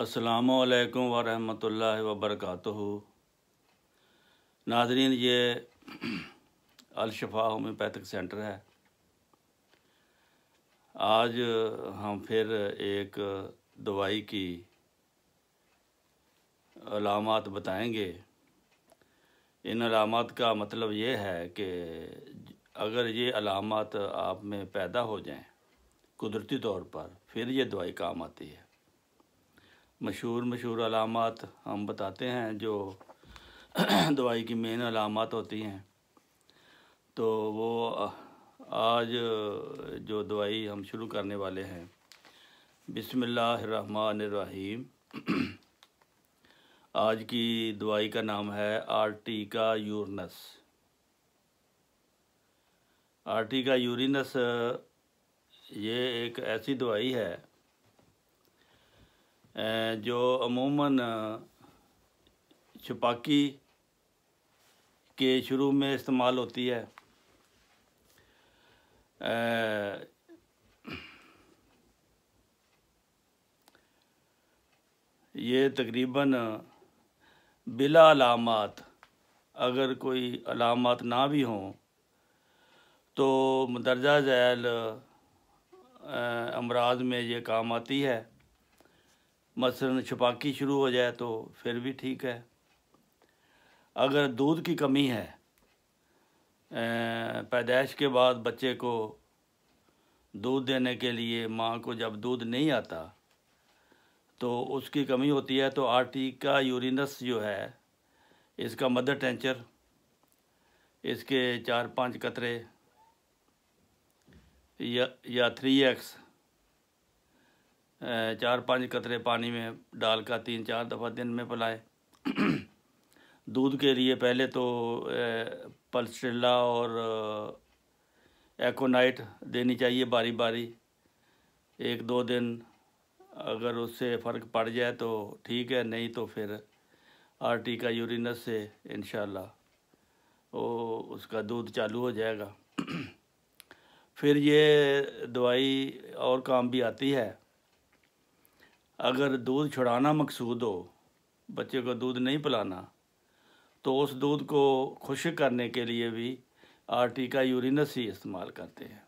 असलकम वरहमल वबरक नाजरीन ये अलशफा होम्योपैथिक सेंटर है आज हम फिर एक दवाई की अलामत बताएंगे इन अलामत का मतलब ये है कि अगर ये अलामत आप में पैदा हो जाएं कुदरती तौर पर फिर ये दवाई काम आती है मशहूर मशहूर अलामत हम बताते हैं जो दवाई की मेन अलामत होती हैं तो वो आज जो दवाई हम शुरू करने वाले हैं बिसमीम आज की दवाई का नाम है आर्टिका यूरनस आर्टिका यूरिनस ये एक ऐसी दवाई है जो अमूमन छपाकी के शुरू में इस्तेमाल होती है ये तकरीबन बिला अलामत अगर कोई अलामत ना भी हों तो मदरजा झैल अमराज में ये काम आती है मसलन छुपाकी शुरू हो जाए तो फिर भी ठीक है अगर दूध की कमी है पैदाइश के बाद बच्चे को दूध देने के लिए माँ को जब दूध नहीं आता तो उसकी कमी होती है तो आर्टिका यूरिनस जो है इसका मदर टेंचर इसके चार पांच कतरे या या थ्री एक्स चार पांच कतरे पानी में डालकर तीन चार दफ़ा दिन में पलाए दूध के लिए पहले तो पल्स्ट्रेला और एकोनाइट देनी चाहिए बारी बारी एक दो दिन अगर उससे फ़र्क पड़ जाए तो ठीक है नहीं तो फिर आरटी का यूरिनस से इन वो उसका दूध चालू हो जाएगा फिर ये दवाई और काम भी आती है अगर दूध छुड़ाना मकसूद हो बच्चे को दूध नहीं पिलाना तो उस दूध को खुश करने के लिए भी आरटी का यूरिनस ही इस्तेमाल करते हैं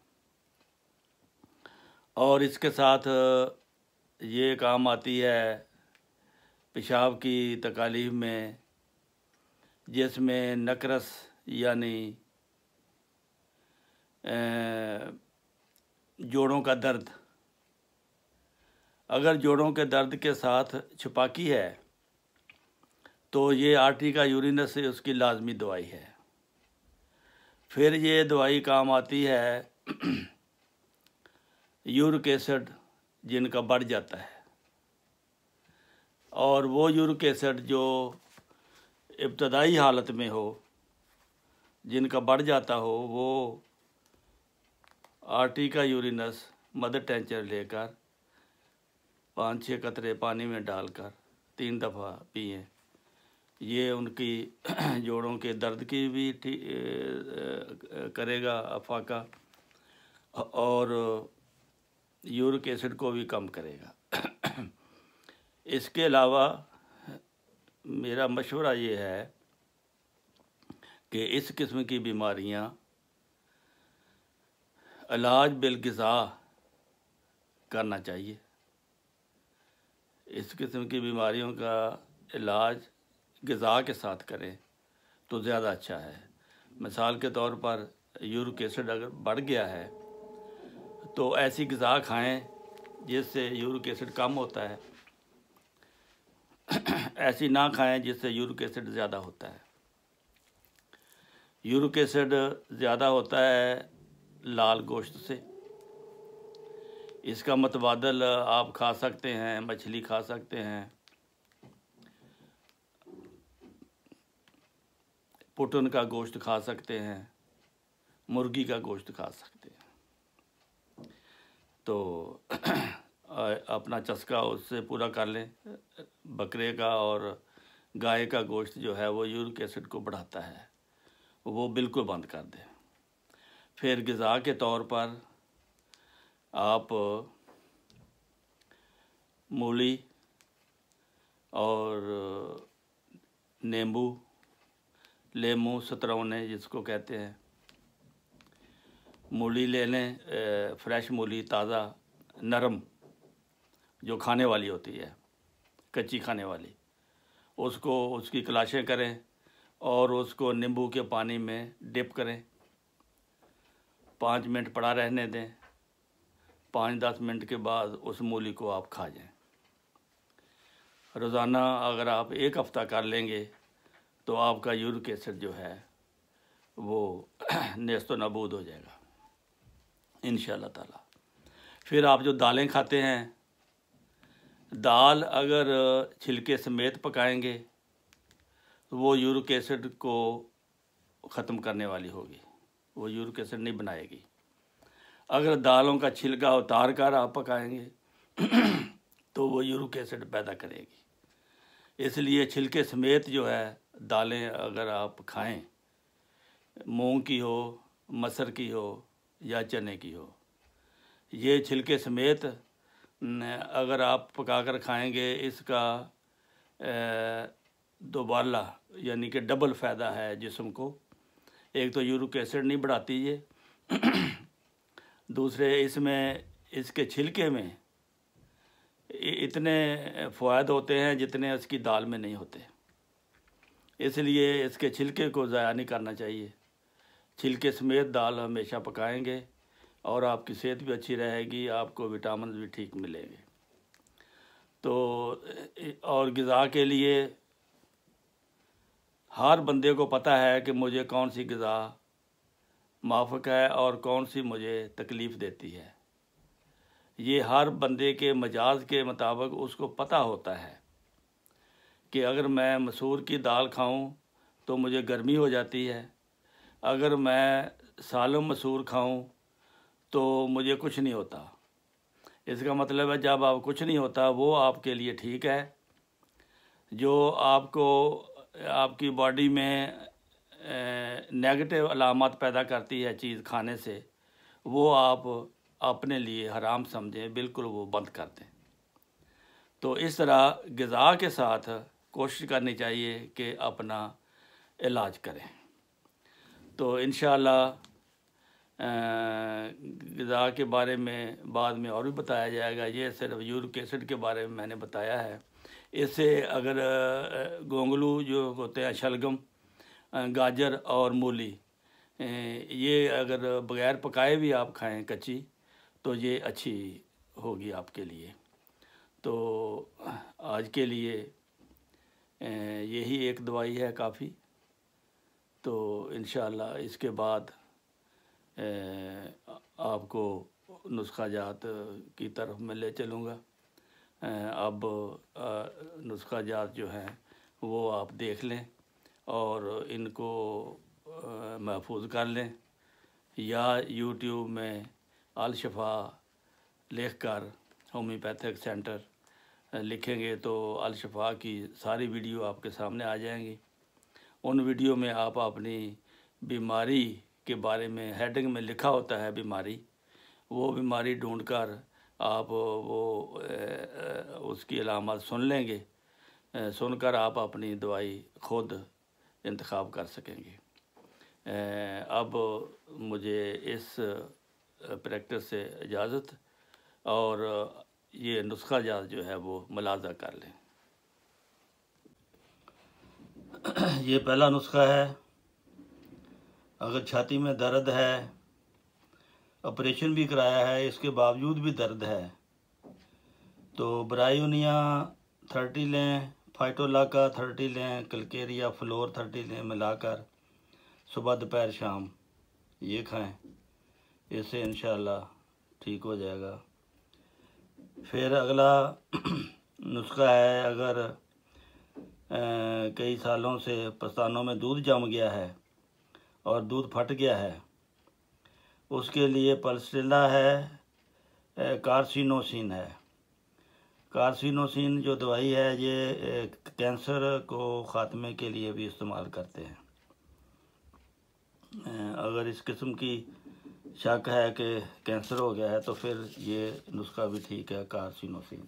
और इसके साथ ये काम आती है पेशाब की तकालीफ में जिसमें नकरस यानी जोड़ों का दर्द अगर जोड़ों के दर्द के साथ छुपाकी है तो ये आर्टी का यूरिनस से उसकी लाजमी दवाई है फिर ये दवाई काम आती है यूरिक एसिड जिनका बढ़ जाता है और वो यूरिक एसिड जो इब्तदाई हालत में हो जिनका बढ़ जाता हो वो आर्टिका यूरिनस मदर टेंचर लेकर पाँच छः कतरे पानी में डालकर तीन दफ़ा पिए ये उनकी जोड़ों के दर्द की भी ठीक करेगा अफाका और यूरिक एसिड को भी कम करेगा इसके अलावा मेरा मशवरा ये है कि इस किस्म की बीमारियां इलाज बिलगज़ा करना चाहिए इस किस्म की बीमारियों का इलाज गज़ा के साथ करें तो ज़्यादा अच्छा है मिसाल के तौर पर यूरिक एसिड अगर बढ़ गया है तो ऐसी गज़ा खाएं जिससे यूरिक एसिड कम होता है ऐसी ना खाएं जिससे यूरिक एसिड ज़्यादा होता है यूरिक एसिड ज़्यादा होता है लाल गोश्त से इसका मतबादल आप खा सकते हैं मछली खा सकते हैं पुटन का गोश्त खा सकते हैं मुर्गी का गोश्त खा सकते हैं तो अपना चस्का उससे पूरा कर लें बकरे का और गाय का गोश्त जो है वो यूरिक एसिड को बढ़ाता है वो बिल्कुल बंद कर दें फिर गज़ा के तौर पर आप मूली और नींबू लेमू सतरौने जिसको कहते हैं मूली ले लें फ्रेश मूली ताज़ा नरम जो खाने वाली होती है कच्ची खाने वाली उसको उसकी कलाशें करें और उसको नींबू के पानी में डिप करें पाँच मिनट पड़ा रहने दें पाँच दस मिनट के बाद उस मूली को आप खा जाएं रोज़ाना अगर आप एक हफ़्ता कर लेंगे तो आपका यूरिक एसिड जो है वो नस्त नबूद हो जाएगा इन ताला फिर आप जो दालें खाते हैं दाल अगर छिलके समेत पकाएंगे तो वो यूरिक एसिड को ख़त्म करने वाली होगी वो यूरिक एसिड नहीं बनाएगी अगर दालों का छिलका उतार कर आप पकाएंगे तो वो यूरिक एसिड पैदा करेगी इसलिए छिलके समेत जो है दालें अगर आप खाएं मूंग की हो मसर की हो या चने की हो ये छिलके समेत अगर आप पका कर खाएँगे इसका दोबारा यानी कि डबल फ़ायदा है जिसम को एक तो यूरिक एसिड नहीं बढ़ाती ये दूसरे इसमें इसके छिलके में इतने फ़ायद होते हैं जितने इसकी दाल में नहीं होते इसलिए इसके छिलके को ज़ाया नहीं करना चाहिए छिलके समेत दाल हमेशा पकाएंगे और आपकी सेहत भी अच्छी रहेगी आपको विटामिन भी ठीक मिलेंगे तो और गज़ा के लिए हर बंदे को पता है कि मुझे कौन सी गज़ा माफक है और कौन सी मुझे तकलीफ़ देती है ये हर बंदे के मजाज के मुताबिक उसको पता होता है कि अगर मैं मसूर की दाल खाऊं तो मुझे गर्मी हो जाती है अगर मैं सालम मसूर खाऊं तो मुझे कुछ नहीं होता इसका मतलब है जब आप कुछ नहीं होता वो आपके लिए ठीक है जो आपको आपकी बॉडी में नेगेटिव अलामत पैदा करती है चीज़ खाने से वो आप अपने लिए हराम समझें बिल्कुल वो बंद कर दें तो इस तरह गज़ा के साथ कोशिश करनी चाहिए कि अपना इलाज करें तो इन शज़ा के बारे में बाद में और भी बताया जाएगा ये सिर्फ यूरिक एसिड के बारे में मैंने बताया है इससे अगर गोंगलू जो होते हैं शलगम गाजर और मूली ये अगर बगैर पकाए भी आप खाएं कच्ची तो ये अच्छी होगी आपके लिए तो आज के लिए यही एक दवाई है काफ़ी तो इन इसके बाद आपको नुस्खा जात की तरफ मैं ले चलूँगा अब नुस्खा जात जो है वो आप देख लें और इनको महफूज कर लें या यूट्यूब में अलशफा लिख कर होम्योपैथिक सेंटर लिखेंगे तो अलशफा की सारी वीडियो आपके सामने आ जाएंगी उन वीडियो में आप अपनी बीमारी के बारे में हेडिंग में लिखा होता है बीमारी वो बीमारी ढूंढ कर आप वो उसकी अलामत सुन लेंगे सुनकर आप अपनी दवाई खुद इंतखब कर सकेंगे अब मुझे इस प्रैक्टिस से इजाज़त और ये नुस्खा जात जो है वो मुलाजा कर लें ये पहला नुस्खा है अगर छाती में दर्द है ऑपरेशन भी कराया है इसके बावजूद भी दर्द है तो ब्रायोनिया थर्टी लें फाइटोलाका थर्टी लें कलकेरिया फ्लोर थर्टी लें मिलाकर सुबह दोपहर शाम ये खाएं इससे इन ठीक हो जाएगा फिर अगला नुस्खा है अगर कई सालों से पस्तानों में दूध जम गया है और दूध फट गया है उसके लिए पलसिला है कारसिनोसिन है कार्सिनोसिन जो दवाई है ये कैंसर को ख़ात्मे के लिए भी इस्तेमाल करते हैं अगर इस किस्म की शक है कि कैंसर हो गया है तो फिर ये नुस्खा भी ठीक है कार्सिनोसिन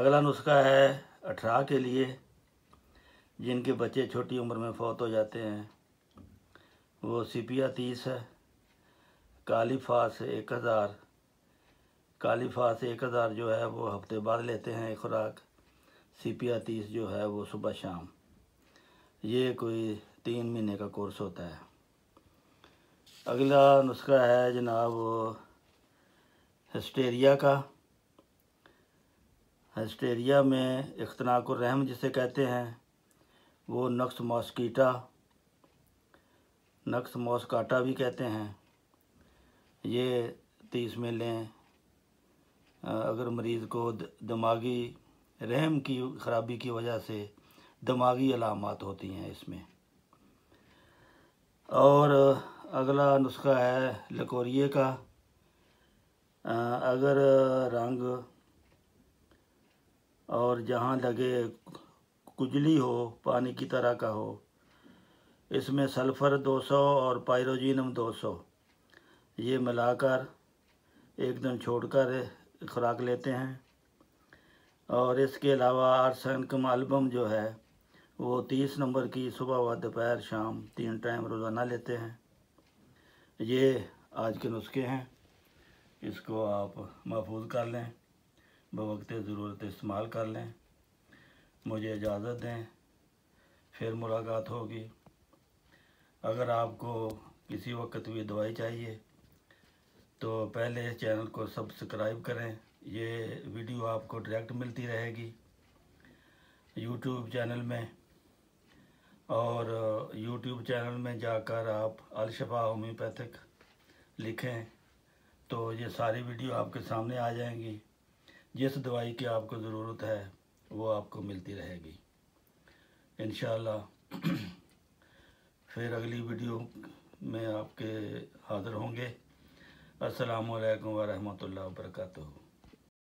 अगला नुस्खा है अठारह के लिए जिनके बच्चे छोटी उम्र में फौत हो जाते हैं वो सीपिया तीस है कालीफास एक हज़ार काली फास एक हज़ार जो है वो हफ्ते बाद लेते हैं एक खुराक सीपिया तीस जो है वो सुबह शाम ये कोई तीन महीने का कोर्स होता है अगला नुस्खा है जनाब हिस्टेरिया का हिस्टेरिया में अख्तनाक रहम जिसे कहते हैं वो नक्स मॉस्कीटा नक्स मॉस्काटा भी कहते हैं ये तीस में लें अगर मरीज़ को दिमागी रहम की खराबी की वजह से दिमागी अलामत होती हैं इसमें और अगला नुस्खा है लकोरिए का अगर रंग और जहाँ लगे कुजली हो पानी की तरह का हो इसमें सल्फ़र 200 और पायरोजीनम 200 ये मिलाकर एक दिन छोड़कर खुराक लेते हैं और इसके अलावा कम एल्बम जो है वो तीस नंबर की सुबह व दोपहर शाम तीन टाइम रोज़ाना लेते हैं ये आज के नुस्खे हैं इसको आप महफूज कर लें बवक्त ज़रूरत इस्तेमाल कर लें मुझे इजाज़त दें फिर मुलाकात होगी अगर आपको किसी वक्त भी दवाई चाहिए तो पहले चैनल को सब्सक्राइब करें ये वीडियो आपको डायरेक्ट मिलती रहेगी यूट्यूब चैनल में और यूट्यूब चैनल में जाकर आप अलशफा होम्योपैथिक लिखें तो ये सारी वीडियो आपके सामने आ जाएंगी जिस दवाई की आपको ज़रूरत है वो आपको मिलती रहेगी इन फिर अगली वीडियो में आपके हाज़िर होंगे असलकम वरहमल वर्का